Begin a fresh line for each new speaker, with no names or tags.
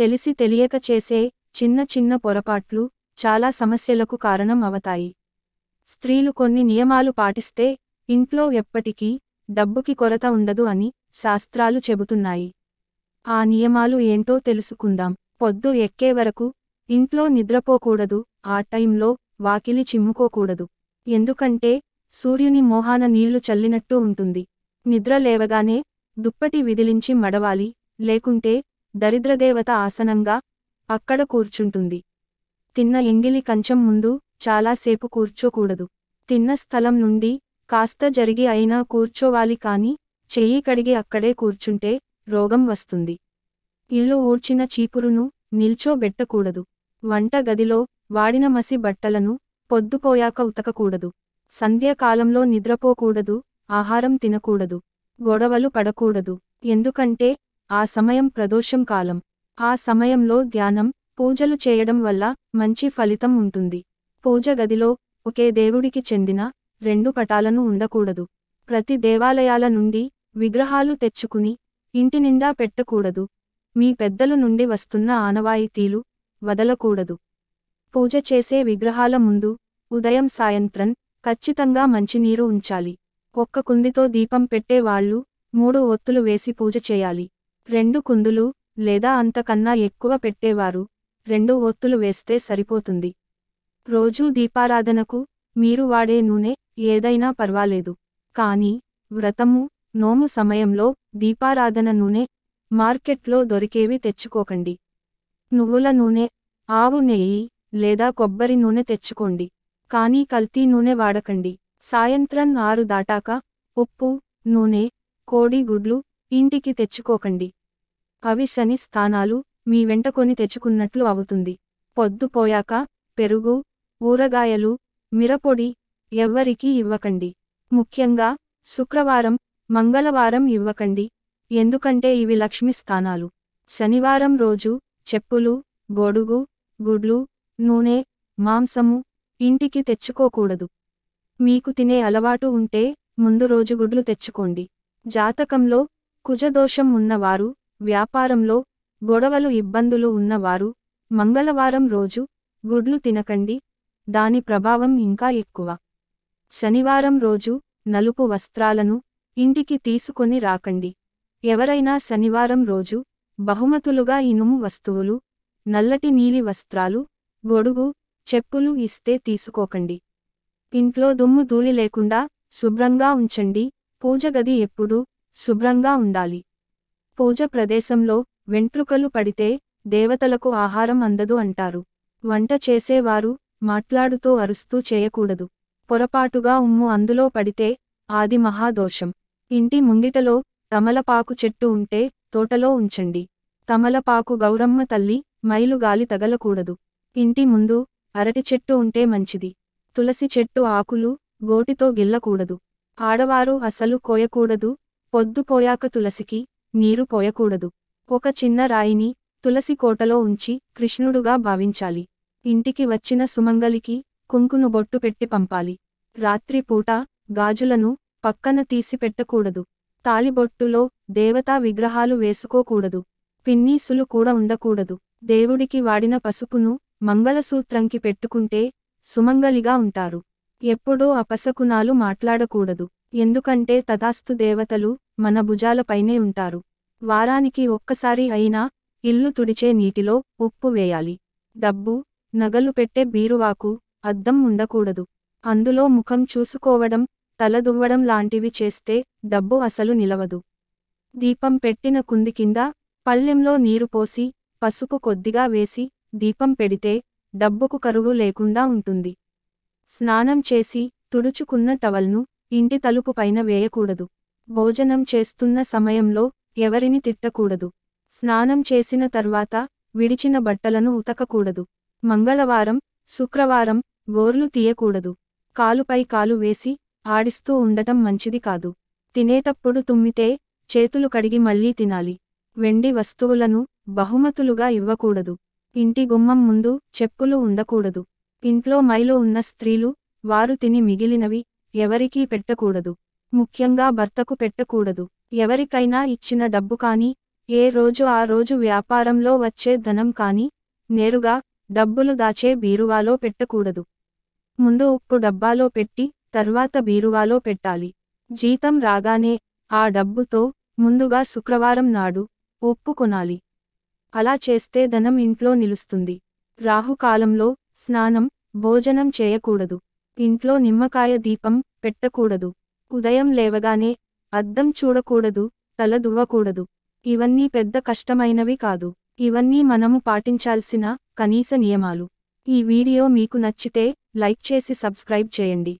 తెలిసి తెలియక చేసే చిన్న చిన్న పొరపాట్లు చాలా సమస్యలకు కారణం అవతాయి స్త్రీలు కొన్ని నియమాలు పాటిస్తే ఇంట్లో ఎప్పటికీ డబ్బుకి కొరత ఉండదు అని శాస్త్రాలు చెబుతున్నాయి ఆ నియమాలు ఏంటో తెలుసుకుందాం పొద్దు ఎక్కే వరకు ఇంట్లో నిద్రపోకూడదు ఆ టైంలో వాకిలి చిమ్ముకోకూడదు ఎందుకంటే సూర్యుని మోహాన నీళ్లు చల్లినట్టు ఉంటుంది నిద్ర లేవగానే దుప్పటి విదిలించి మడవాలి లేకుంటే దరిద్రదేవత ఆసనంగా అక్కడ కూర్చుంటుంది తిన్న ఎంగిలి కంచం ముందు చాలాసేపు కూర్చోకూడదు తిన్న స్థలం నుండి కాస్త జరిగి అయినా కూర్చోవాలి కాని చెయ్యి కడిగి అక్కడే కూర్చుంటే రోగం వస్తుంది ఇల్లు ఊడ్చిన చీపురును నిల్చోబెట్టకూడదు వంట గదిలో వాడిన మసి బట్టలను పొద్దుపోయాక ఉతకకూడదు సంధ్యాకాలంలో నిద్రపోకూడదు ఆహారం తినకూడదు గొడవలు పడకూడదు ఎందుకంటే ఆ సమయం ప్రదోషం కాలం ఆ సమయంలో ధ్యానం పూజలు చేయడం వల్ల మంచి ఫలితం ఉంటుంది పూజ గదిలో ఒకే దేవుడికి చెందిన రెండు పటాలను ఉండకూడదు ప్రతి దేవాలయాల నుండి విగ్రహాలు తెచ్చుకుని ఇంటి నిండా పెట్టకూడదు మీ పెద్దలు నుండి వస్తున్న ఆనవాయితీలు వదలకూడదు పూజ చేసే విగ్రహాల ముందు ఉదయం సాయంత్రం ఖచ్చితంగా మంచినీరు ఉంచాలి ఒక్క కుందితో దీపం పెట్టేవాళ్లు మూడు ఒత్తులు వేసి పూజ చేయాలి రెండు కుందులు లేదా అంతకన్నా ఎక్కువ పెట్టేవారు రెండు ఒత్తులు వేస్తే సరిపోతుంది రోజూ దీపారాధనకు మీరు వాడే నూనె ఏదైనా పర్వాలేదు కానీ వ్రతము నోము సమయంలో దీపారాధన నూనె మార్కెట్లో దొరికేవి తెచ్చుకోకండి నువ్వుల నూనె ఆవు నెయ్యి లేదా కొబ్బరి నూనె తెచ్చుకోండి కానీ కల్తీ నూనె వాడకండి సాయంత్రం ఆరు దాటాక ఉప్పు నూనె కోడి గుడ్లు ఇంటికి తెచ్చుకోకండి అవి శని స్థానాలు మీ వెంటకొని తెచ్చుకున్నట్లు అవుతుంది పొద్దుపోయాక పెరుగు ఊరగాయలు మిరపొడి ఎవ్వరికీ ఇవ్వకండి ముఖ్యంగా శుక్రవారం మంగళవారం ఇవ్వకండి ఎందుకంటే ఇవి లక్ష్మి స్థానాలు శనివారం రోజు చెప్పులు గొడుగు గుడ్లు నూనె మాంసము ఇంటికి తెచ్చుకోకూడదు మీకు తినే అలవాటు ఉంటే ముందు రోజు గుడ్లు తెచ్చుకోండి జాతకంలో కుజదోషం ఉన్నవారు వ్యాపారంలో గొడవలు ఇబ్బందులు ఉన్నవారు మంగళవారం రోజు గుడ్లు తినకండి దాని ప్రభావం ఇంకా ఎక్కువ శనివారం రోజు నలుపు వస్త్రాలను ఇంటికి తీసుకొని రాకండి ఎవరైనా శనివారం రోజు బహుమతులుగా ఇనుము వస్తువులు నల్లటి నీలి వస్త్రాలు గొడుగు చెప్పులు ఇస్తే తీసుకోకండి ఇంట్లో దుమ్ము ధూళి లేకుండా శుభ్రంగా ఉంచండి పూజగది ఎప్పుడూ శుభ్రంగా ఉండాలి పూజ ప్రదేశంలో వెంట్రుకలు పడితే దేవతలకు ఆహారం అందదు అంటారు వంట చేసేవారు మాట్లాడుతూ అరుస్తూ చేయకూడదు పొరపాటుగా ఉమ్ము అందులో పడితే ఆది మహాదోషం ఇంటి ముంగిటలో తమలపాకు చెట్టు ఉంటే తోటలో ఉంచండి తమలపాకు గౌరమ్మ తల్లి మైలు గాలి తగలకూడదు ఇంటి ముందు అరటి చెట్టు ఉంటే మంచిది తులసి చెట్టు ఆకులు గోటితో గిల్లకూడదు ఆడవారు అసలు కోయకూడదు పొద్దుపోయాక తులసికి నీరు పోయకూడదు ఒక చిన్న రాయిని తులసి కోటలో ఉంచి కృష్ణుడుగా భావించాలి ఇంటికి వచ్చిన సుమంగలికి కుంకును బొట్టు పెట్టి పంపాలి రాత్రిపూట గాజులను పక్కన తీసి పెట్టకూడదు తాళిబొట్టులో దేవతా విగ్రహాలు వేసుకోకూడదు పిన్నీసులు కూడా ఉండకూడదు దేవుడికి వాడిన పసుపును మంగళసూత్రంకి పెట్టుకుంటే సుమంగలిగా ఉంటారు ఎప్పుడూ అపశకునాలు మాట్లాడకూడదు ఎందుకంటే తథాస్తు దేవతలు మన భుజాలపైనే ఉంటారు వారానికి ఒక్కసారి అయినా ఇల్లు తుడిచే నీటిలో ఉప్పు వేయాలి డబ్బు నగలు పెట్టే బీరువాకు అద్దం ఉండకూడదు అందులో ముఖం చూసుకోవడం తలదువ్వడం లాంటివి చేస్తే డబ్బు అసలు నిలవదు దీపం పెట్టిన కుంది కింద పళ్ళెంలో నీరు పోసి పసుపు కొద్దిగా వేసి దీపం పెడితే డబ్బుకు కరువు లేకుండా ఉంటుంది స్నానం చేసి తుడుచుకున్న టవల్ను ఇంటి తలుపుపైన వేయకూడదు భోజనం చేస్తున్న సమయంలో ఎవరిని తిట్టకూడదు స్నానం చేసిన తర్వాత విడిచిన బట్టలను ఉతకకూడదు మంగళవారం శుక్రవారం గోర్లు తీయకూడదు కాలుపై కాలు వేసి ఆడిస్తూ ఉండటం మంచిది కాదు తినేటప్పుడు తుమ్మితే చేతులు కడిగి మళ్లీ తినాలి వెండి వస్తువులను బహుమతులుగా ఇవ్వకూడదు ఇంటి గుమ్మం ముందు చెప్పులు ఉండకూడదు ఇంట్లో మైలు ఉన్న స్త్రీలు వారు తిని మిగిలినవి ఎవరికీ పెట్టకూడదు ముఖ్యంగా భర్తకు పెట్టకూడదు ఎవరికైనా ఇచ్చిన డబ్బు కాని ఏ రోజు ఆ రోజు వ్యాపారంలో వచ్చే ధనం కాని నేరుగా డబ్బులు దాచే బీరువాలో పెట్టకూడదు ముందు ఉప్పు డబ్బాలో పెట్టి తర్వాత బీరువాలో పెట్టాలి జీతం రాగానే ఆ డబ్బుతో ముందుగా శుక్రవారం నాడు ఉప్పు కొనాలి అలా చేస్తే ధనం ఇంట్లో నిలుస్తుంది రాహుకాలంలో స్నానం భోజనం చేయకూడదు ఇంట్లో నిమ్మకాయ దీపం పెట్టకూడదు ఉదయం లేవగానే అద్దం చూడకూడదు తల దువ్వకూడదు ఇవన్నీ పెద్ద కష్టమైనవి కాదు ఇవన్నీ మనము పాటించాల్సిన కనీస నియమాలు ఈ వీడియో మీకు నచ్చితే లైక్ చేసి సబ్స్క్రైబ్ చేయండి